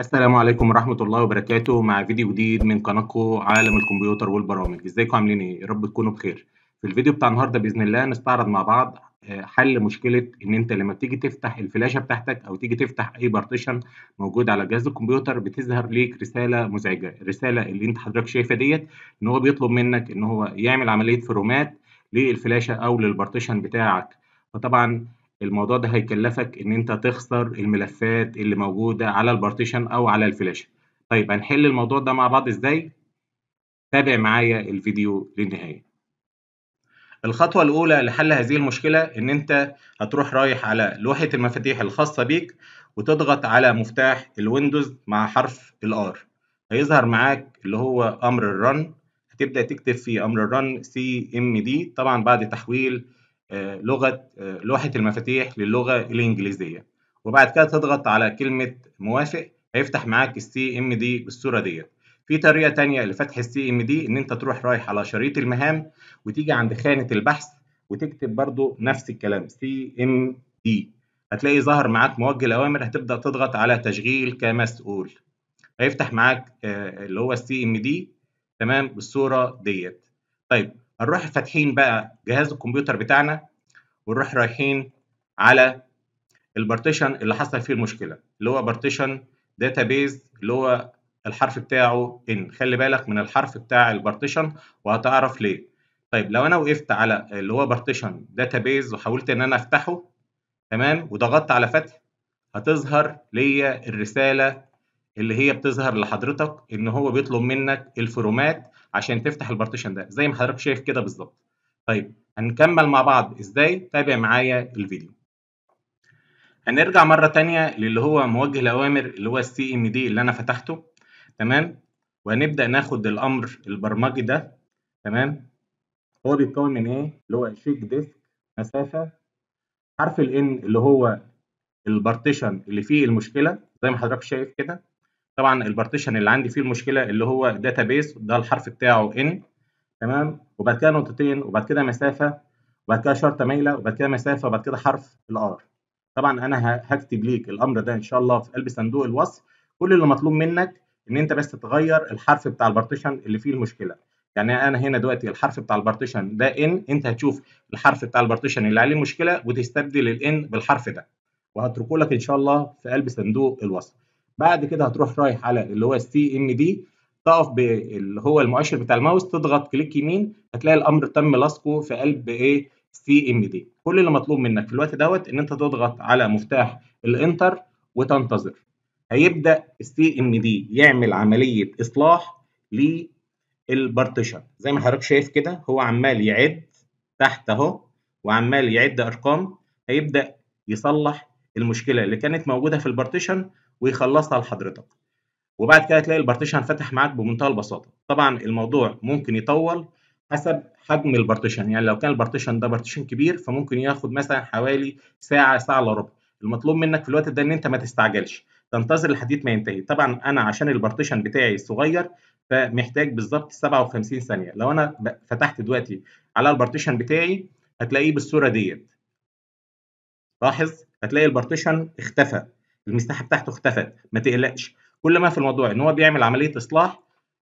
السلام عليكم ورحمة الله وبركاته مع فيديو جديد من قناتكم عالم الكمبيوتر والبرامج ازيكم عاملين ايه يا رب تكونوا بخير في الفيديو بتاع النهارده باذن الله نستعرض مع بعض آه، حل مشكله ان انت لما تيجي تفتح الفلاشه بتاعتك او تيجي تفتح اي بارتيشن موجود على جهاز الكمبيوتر بتظهر ليك رساله مزعجه الرساله اللي انت حضرتك شايفها ديت ان هو بيطلب منك ان هو يعمل عمليه فرومات للفلاشه او للبارتيشن بتاعك فطبعا الموضوع ده هيكلفك ان انت تخسر الملفات اللي موجوده على البارتيشن او على الفلاشه طيب هنحل الموضوع ده مع بعض ازاي تابع معايا الفيديو للنهايه الخطوة الأولى لحل هذه المشكلة إن أنت هتروح رايح على لوحة المفاتيح الخاصة بيك وتضغط على مفتاح الويندوز مع حرف الآر هيظهر معاك اللي هو أمر الرن هتبدأ تكتب في أمر الرن CMD طبعا بعد تحويل آه، لغة آه، لوحة المفاتيح للغة الإنجليزية وبعد كده تضغط على كلمة موافق هيفتح معاك السي ام دي بالصورة ديت في طريقة تانية لفتح السي ام دي إن أنت تروح رايح على شريط المهام وتيجي عند خانة البحث وتكتب برضو نفس الكلام سي ام دي هتلاقي ظهر معاك موجه الأوامر هتبدأ تضغط على تشغيل كمسؤول هيفتح معاك آه، اللي هو السي ام دي تمام بالصورة ديت طيب هنروح فاتحين بقى جهاز الكمبيوتر بتاعنا ونروح رايحين على البارتيشن اللي حصل فيه المشكله اللي هو بارتيشن داتابيز اللي هو الحرف بتاعه ان خلي بالك من الحرف بتاع البارتيشن وهتعرف ليه طيب لو انا وقفت على اللي هو بارتيشن داتابيز وحاولت ان انا افتحه تمام وضغطت على فتح هتظهر ليا الرساله اللي هي بتظهر لحضرتك ان هو بيطلب منك الفورمات عشان تفتح البارتيشن ده زي ما حضرتك شايف كده بالظبط طيب هنكمل مع بعض ازاي تابع معايا الفيديو هنرجع مره ثانيه للي هو موجه الاوامر اللي هو السي ام دي اللي انا فتحته تمام وهنبدا ناخد الامر البرمجي ده تمام هو بيتكون من ايه اللي هو شيك ديسك مسافه حرف الان اللي هو البارتيشن اللي فيه المشكله زي ما حضرتك شايف كده طبعا البارتيشن اللي عندي فيه المشكله اللي هو داتا بيس ده الحرف بتاعه ان تمام وبعد كده نقطتين وبعد كده مسافه وبعد كده شرطه مايله وبعد كده مسافه وبعد كده حرف الار طبعا انا هكتب ليك الامر ده ان شاء الله في قلب صندوق الوصف كل اللي مطلوب منك ان انت بس تغير الحرف بتاع البارتيشن اللي فيه المشكله يعني انا هنا دلوقتي الحرف بتاع البارتيشن ده ان انت هتشوف الحرف بتاع البارتيشن اللي عليه مشكله وتستبدل الان بالحرف ده وهتركه لك ان شاء الله في قلب صندوق الوصف بعد كده هتروح رايح على اللي هو السي ام دي تقف باللي هو المؤشر بتاع الماوس تضغط كليك يمين هتلاقي الامر تم لصقه في قلب ايه سي ام دي كل اللي مطلوب منك في الوقت دوت ان انت تضغط على مفتاح الانتر وتنتظر هيبدا السي ام دي يعمل عمليه اصلاح للبارتيشن زي ما حضرتك شايف كده هو عمال يعد تحت اهو وعمال يعد ارقام هيبدا يصلح المشكله اللي كانت موجوده في البارتيشن ويخلصها لحضرتك وبعد كده تلاقي البارتيشن فتح معاك بمنتهى البساطه طبعا الموضوع ممكن يطول حسب حجم البارتيشن يعني لو كان البارتيشن ده بارتيشن كبير فممكن ياخد مثلا حوالي ساعه ساعه الا ربع المطلوب منك في الوقت ده ان انت ما تستعجلش تنتظر الحديث ما ينتهي طبعا انا عشان البارتيشن بتاعي صغير فمحتاج بالظبط 57 ثانيه لو انا فتحت دلوقتي على البارتيشن بتاعي هتلاقيه بالصوره ديت لاحظ هتلاقي البارتيشن اختفى المساحه بتاعته اختفت ما تقلقش كل ما في الموضوع ان هو بيعمل عمليه اصلاح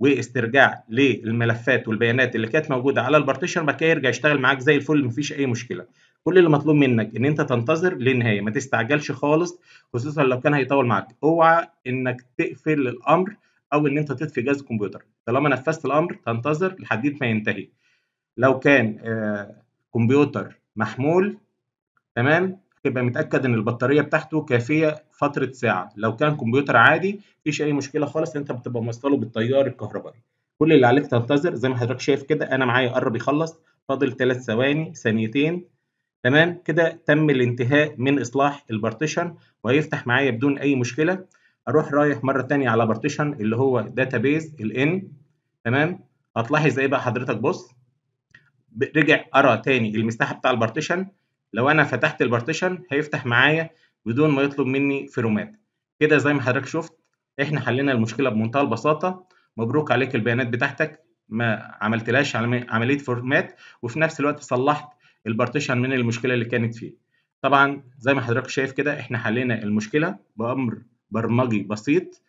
واسترجاع للملفات والبيانات اللي كانت موجوده على البارتيشن بقى كده يرجع يشتغل معاك زي الفل مفيش اي مشكله كل اللي مطلوب منك ان انت تنتظر للنهايه ما تستعجلش خالص خصوصا لو كان هيطول معاك اوعى انك تقفل الامر او ان انت تطفي جهاز الكمبيوتر طالما نفذت الامر تنتظر لحد ما ينتهي لو كان آه كمبيوتر محمول تمام تبقى متاكد ان البطاريه بتاعته كافيه فتره ساعه لو كان كمبيوتر عادي مفيش اي مشكله خالص انت بتبقى موصله بالتيار الكهربائي كل اللي عليك تنتظر زي ما حضرتك شايف كده انا معايا قرب يخلص فاضل 3 ثواني ثانيتين تمام كده تم الانتهاء من اصلاح البارتيشن وهيفتح معايا بدون اي مشكله اروح رايح مره ثانيه على بارتيشن اللي هو داتابيز الان تمام هتلاحظ ايه بقى حضرتك بص رجع ارى تاني المساحه بتاع البارتيشن لو انا فتحت البارتيشن هيفتح معايا بدون ما يطلب مني فيرومات كده زي ما حضرتك شفت احنا حلينا المشكله بمنتهى البساطه مبروك عليك البيانات بتاعتك ما عملتلهاش عمليه فورمات وفي نفس الوقت صلحت البارتيشن من المشكله اللي كانت فيه طبعا زي ما حضرتك شايف كده احنا حلينا المشكله بامر برمجي بسيط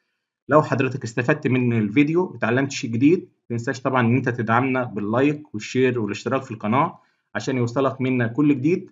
لو حضرتك استفدت من الفيديو وتعلمت شيء جديد تنساش طبعا ان انت تدعمنا باللايك والشير والاشتراك في القناه عشان يوصلك منا كل جديد